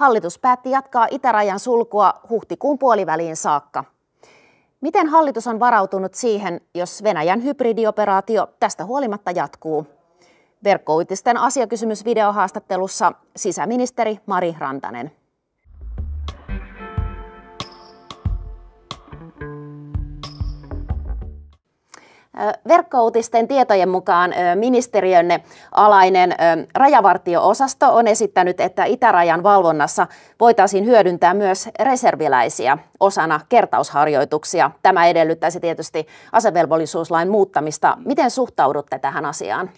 Hallitus päätti jatkaa itärajan sulkua huhtikuun puoliväliin saakka. Miten hallitus on varautunut siihen, jos Venäjän hybridioperaatio tästä huolimatta jatkuu? Verkkouutisten asiakysymysvideohaastattelussa sisäministeri Mari Rantanen. Verkkoutisten tietojen mukaan ministeriönne alainen rajavartio-osasto on esittänyt, että itärajan valvonnassa voitaisiin hyödyntää myös reserviläisiä osana kertausharjoituksia. Tämä edellyttäisi tietysti asevelvollisuuslain muuttamista. Miten suhtaudutte tähän asiaan?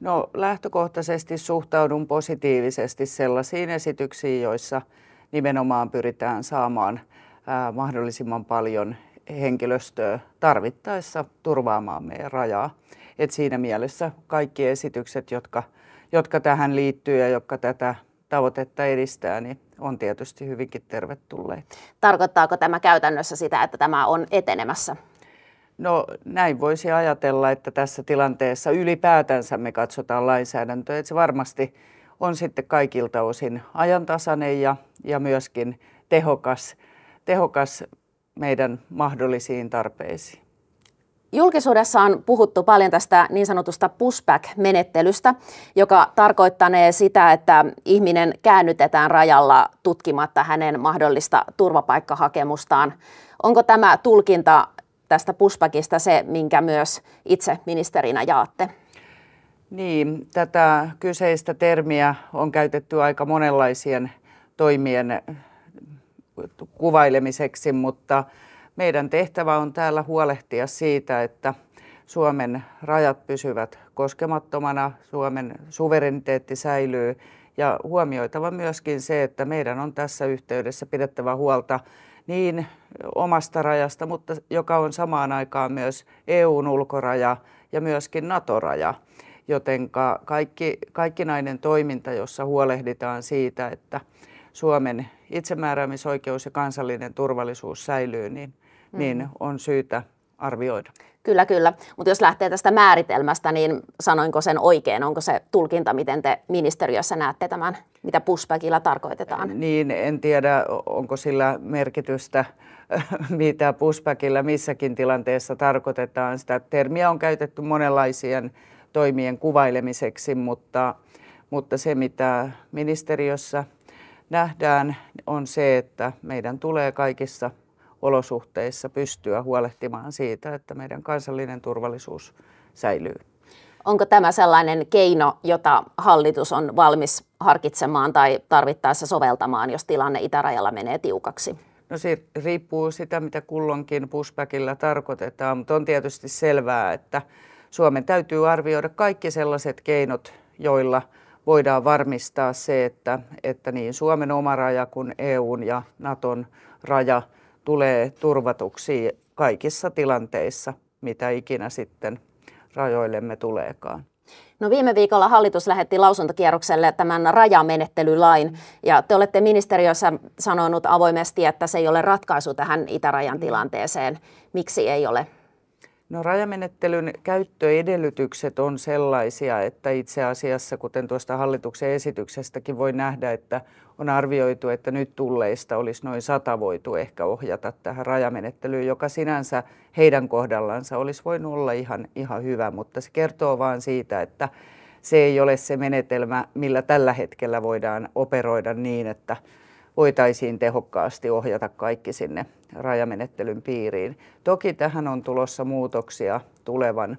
No lähtökohtaisesti suhtaudun positiivisesti sellaisiin esityksiin, joissa nimenomaan pyritään saamaan mahdollisimman paljon henkilöstöä tarvittaessa turvaamaan meidän rajaa. Et siinä mielessä kaikki esitykset, jotka, jotka tähän liittyy ja jotka tätä tavoitetta edistää, niin on tietysti hyvinkin tervetulleet. Tarkoittaako tämä käytännössä sitä, että tämä on etenemässä? No näin voisi ajatella, että tässä tilanteessa ylipäätänsä me katsotaan lainsäädäntöä, että se varmasti on sitten kaikilta osin ajantasainen ja, ja myöskin tehokas, tehokas meidän mahdollisiin tarpeisiin. Julkisuudessa on puhuttu paljon tästä niin sanotusta pushback-menettelystä, joka tarkoittanee sitä, että ihminen käännytetään rajalla tutkimatta hänen mahdollista turvapaikkahakemustaan. Onko tämä tulkinta tästä pushbackista se, minkä myös itse ministerinä jaatte? Niin, tätä kyseistä termiä on käytetty aika monenlaisien toimien kuvailemiseksi, mutta meidän tehtävä on täällä huolehtia siitä, että Suomen rajat pysyvät koskemattomana, Suomen suvereniteetti säilyy ja huomioitava myöskin se, että meidän on tässä yhteydessä pidettävä huolta niin omasta rajasta, mutta joka on samaan aikaan myös EUn ulkoraja ja myöskin NATO-raja. joten kaikki, kaikkinainen toiminta, jossa huolehditaan siitä, että Suomen itsemääräämisoikeus ja kansallinen turvallisuus säilyy, niin, mm. niin on syytä arvioida. Kyllä, kyllä. Mutta jos lähtee tästä määritelmästä, niin sanoinko sen oikein? Onko se tulkinta, miten te ministeriössä näette tämän, mitä pushbackilla tarkoitetaan? Niin, en tiedä, onko sillä merkitystä, mitä pushbackilla missäkin tilanteessa tarkoitetaan. Sitä termiä on käytetty monenlaisien toimien kuvailemiseksi, mutta, mutta se, mitä ministeriössä – nähdään, on se, että meidän tulee kaikissa olosuhteissa pystyä huolehtimaan siitä, että meidän kansallinen turvallisuus säilyy. Onko tämä sellainen keino, jota hallitus on valmis harkitsemaan tai tarvittaessa soveltamaan, jos tilanne itärajalla menee tiukaksi? No se riippuu sitä, mitä kulloinkin pushbackilla tarkoitetaan, mutta on tietysti selvää, että Suomen täytyy arvioida kaikki sellaiset keinot, joilla – voidaan varmistaa se, että, että niin Suomen oma raja kuin EUn ja Naton raja tulee turvatuksi kaikissa tilanteissa, mitä ikinä sitten rajoillemme tuleekaan. No viime viikolla hallitus lähetti lausuntokierrokselle tämän rajamenettelylain ja te olette ministeriössä sanonut avoimesti, että se ei ole ratkaisu tähän itärajan tilanteeseen. Miksi ei ole? No rajamenettelyn käyttöedellytykset on sellaisia, että itse asiassa, kuten tuosta hallituksen esityksestäkin voi nähdä, että on arvioitu, että nyt tulleista olisi noin sata voitu ehkä ohjata tähän rajamenettelyyn, joka sinänsä heidän kohdallansa olisi voinut olla ihan, ihan hyvä, mutta se kertoo vain siitä, että se ei ole se menetelmä, millä tällä hetkellä voidaan operoida niin, että voitaisiin tehokkaasti ohjata kaikki sinne rajamenettelyn piiriin. Toki tähän on tulossa muutoksia tulevan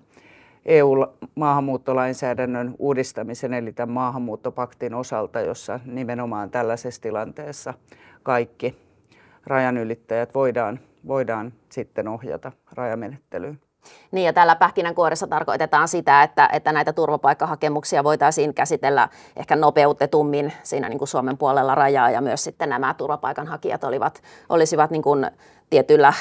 EU-maahanmuuttolainsäädännön uudistamisen eli tämän maahanmuuttopaktin osalta, jossa nimenomaan tällaisessa tilanteessa kaikki rajanylittäjät voidaan, voidaan sitten ohjata rajamenettelyyn. Niin ja tällä pähkinänkuoressa tarkoitetaan sitä, että, että näitä turvapaikkahakemuksia voitaisiin käsitellä ehkä nopeutetummin siinä niin kuin Suomen puolella rajaa ja myös sitten nämä turvapaikanhakijat olivat, olisivat niin kuin tietyllä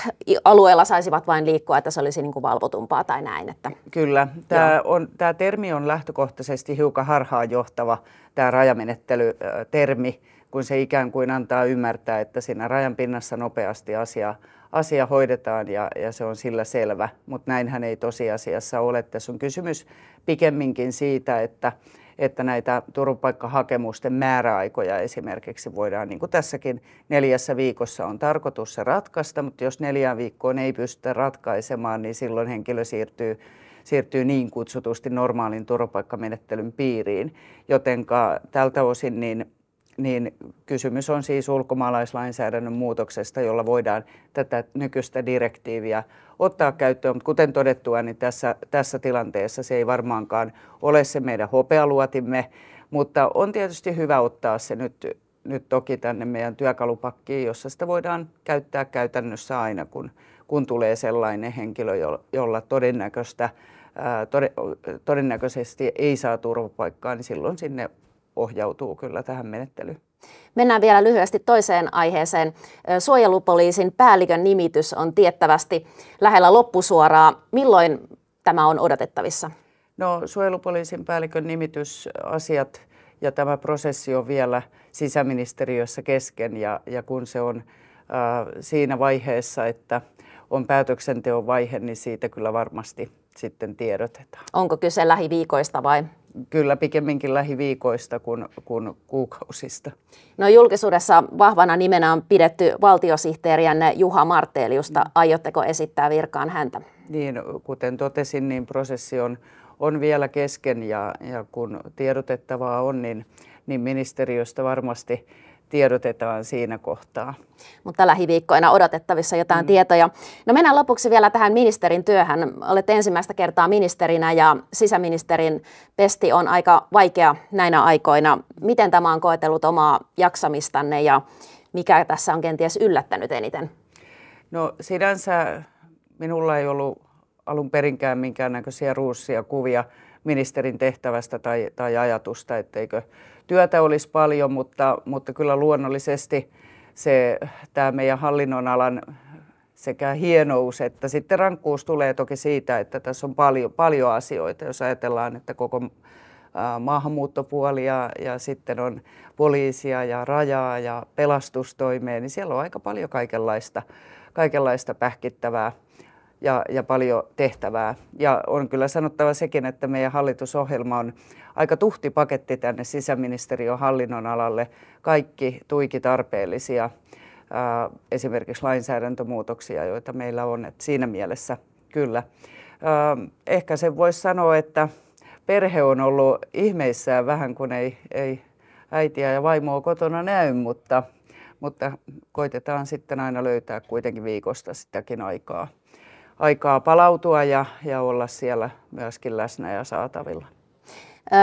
alueella saisivat vain liikkua, että se olisi niin kuin valvotumpaa tai näin. Että. Kyllä. Tämä, on, tämä termi on lähtökohtaisesti hiukan harhaanjohtava, tämä rajamenettelytermi, kun se ikään kuin antaa ymmärtää, että siinä rajan pinnassa nopeasti asiaa asia hoidetaan ja, ja se on sillä selvä, mutta näinhän ei tosiasiassa ole. Tässä on kysymys pikemminkin siitä, että, että näitä turvapaikkahakemusten määräaikoja esimerkiksi voidaan, niin kuin tässäkin neljässä viikossa on tarkoitus se ratkaista, mutta jos neljään viikkoon ei pystytä ratkaisemaan, niin silloin henkilö siirtyy siirtyy niin kutsutusti normaalin turvapaikkamenettelyn piiriin, jotenka tältä osin niin niin kysymys on siis ulkomaalaislainsäädännön muutoksesta, jolla voidaan tätä nykyistä direktiiviä ottaa käyttöön. Mutta kuten todettua, niin tässä, tässä tilanteessa se ei varmaankaan ole se meidän hopealuotimme, mutta on tietysti hyvä ottaa se nyt, nyt toki tänne meidän työkalupakkiin, jossa sitä voidaan käyttää käytännössä aina, kun, kun tulee sellainen henkilö, jolla todennäköistä, todennäköisesti ei saa turvapaikkaa, niin silloin sinne ohjautuu kyllä tähän menettelyyn. Mennään vielä lyhyesti toiseen aiheeseen. Suojelupoliisin päällikön nimitys on tiettävästi lähellä loppusuoraa. Milloin tämä on odotettavissa? No suojelupoliisin päällikön nimitysasiat ja tämä prosessi on vielä sisäministeriössä kesken ja, ja kun se on äh, siinä vaiheessa, että on päätöksenteon vaihe, niin siitä kyllä varmasti sitten tiedotetaan. Onko kyse lähiviikoista vai kyllä pikemminkin lähiviikoista kuin, kuin kuukausista. No julkisuudessa vahvana nimenä on pidetty valtiosihteerien Juha Martteliusta. Mm. Aiotteko esittää virkaan häntä? Niin, kuten totesin, niin prosessi on, on vielä kesken ja, ja kun tiedotettavaa on, niin, niin ministeriöstä varmasti tiedotetaan siinä kohtaa. Mutta lähiviikkoina odotettavissa jotain mm. tietoja. No mennään lopuksi vielä tähän ministerin työhön. Olet ensimmäistä kertaa ministerinä ja sisäministerin pesti on aika vaikea näinä aikoina. Miten tämä on koetellut omaa jaksamistanne ja mikä tässä on kenties yllättänyt eniten? No sinänsä minulla ei ollut alun perinkään minkäännäköisiä ruussia kuvia – ministerin tehtävästä tai, tai ajatusta, etteikö työtä olisi paljon, mutta, mutta kyllä luonnollisesti se, tämä meidän hallinnonalan sekä hienous että sitten rankkuus tulee toki siitä, että tässä on paljon, paljon asioita, jos ajatellaan, että koko maahanmuuttopuoli ja, ja sitten on poliisia ja rajaa ja pelastustoimeen, niin siellä on aika paljon kaikenlaista, kaikenlaista pähkittävää ja, ja paljon tehtävää. Ja on kyllä sanottava sekin, että meidän hallitusohjelma on aika tuhti paketti tänne sisäministeriön alalle Kaikki tuiki tarpeellisia ää, äh, esimerkiksi lainsäädäntömuutoksia, joita meillä on. Et siinä mielessä kyllä. Ää, äh, ehkä sen voisi sanoa, että perhe on ollut ihmeissään vähän, kun ei, ei äitiä ja vaimoa kotona näy, mutta, mutta koitetaan sitten aina löytää kuitenkin viikosta sitäkin aikaa aikaa palautua ja, ja olla siellä myöskin läsnä ja saatavilla.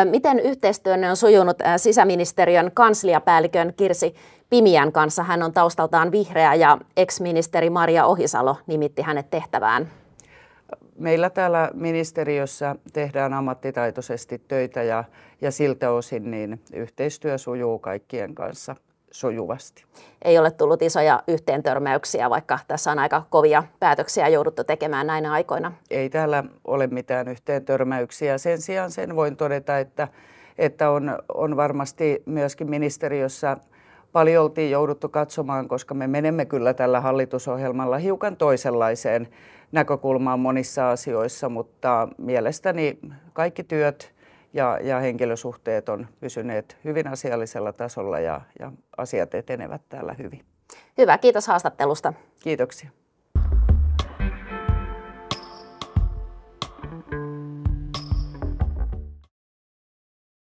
Miten yhteistyönne on sujunut sisäministeriön kansliapäällikön Kirsi Pimian kanssa? Hän on taustaltaan vihreä ja ex-ministeri Maria Ohisalo nimitti hänet tehtävään. Meillä täällä ministeriössä tehdään ammattitaitoisesti töitä ja, ja siltä osin niin yhteistyö sujuu kaikkien kanssa sujuvasti. Ei ole tullut isoja yhteentörmäyksiä, vaikka tässä on aika kovia päätöksiä jouduttu tekemään näinä aikoina. Ei täällä ole mitään yhteentörmäyksiä. Sen sijaan sen voin todeta, että, että on, on varmasti myöskin ministeriössä paljon oltiin jouduttu katsomaan, koska me menemme kyllä tällä hallitusohjelmalla hiukan toisenlaiseen näkökulmaan monissa asioissa, mutta mielestäni kaikki työt – ja, ja henkilösuhteet on pysyneet hyvin asiallisella tasolla ja, ja asiat etenevät täällä hyvin. Hyvä, kiitos haastattelusta. Kiitoksia.